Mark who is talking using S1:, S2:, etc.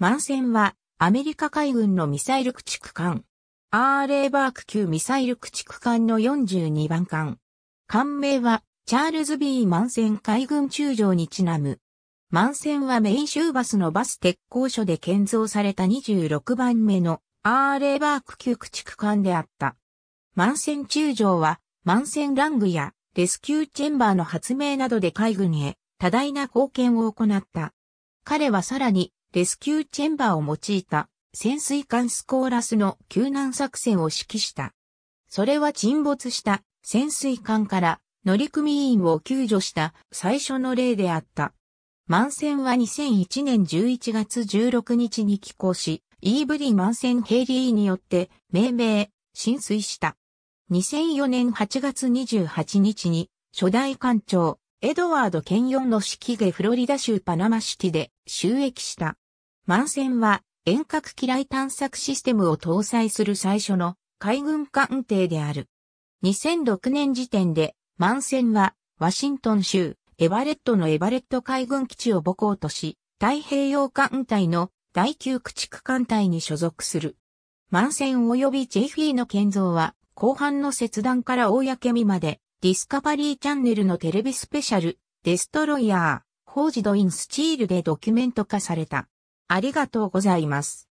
S1: 満船はアメリカ海軍のミサイル駆逐艦。アーレーバーク級ミサイル駆逐艦の42番艦。艦名はチャールズ・ B・ 満船海軍中将にちなむ。満船はメイン州バスのバス鉄工所で建造された26番目のアーレーバーク級駆逐艦であった。満船中将は満船ラングやレスキューチェンバーの発明などで海軍へ多大な貢献を行った彼はさらにレスキューチェンバーを用いた潜水艦スコーラスの救難作戦を指揮した。それは沈没した潜水艦から乗組員を救助した最初の例であった。満船は2001年11月16日に寄港し、イーブリ満船ヘイリーによって命名、浸水した。2004年8月28日に初代艦長、エドワード・兼用の式でフロリダ州パナマシティで収益した。マンセンは遠隔機雷探索システムを搭載する最初の海軍艦艇である。2006年時点でマンセンはワシントン州エバレットのエバレット海軍基地を母港とし、太平洋艦隊の第9駆逐艦隊に所属する。マンセン及びジェフィーの建造は後半の切断から公見までディスカバリーチャンネルのテレビスペシャル、デストロイヤー、ホージドインスチールでドキュメント化された。ありがとうございます。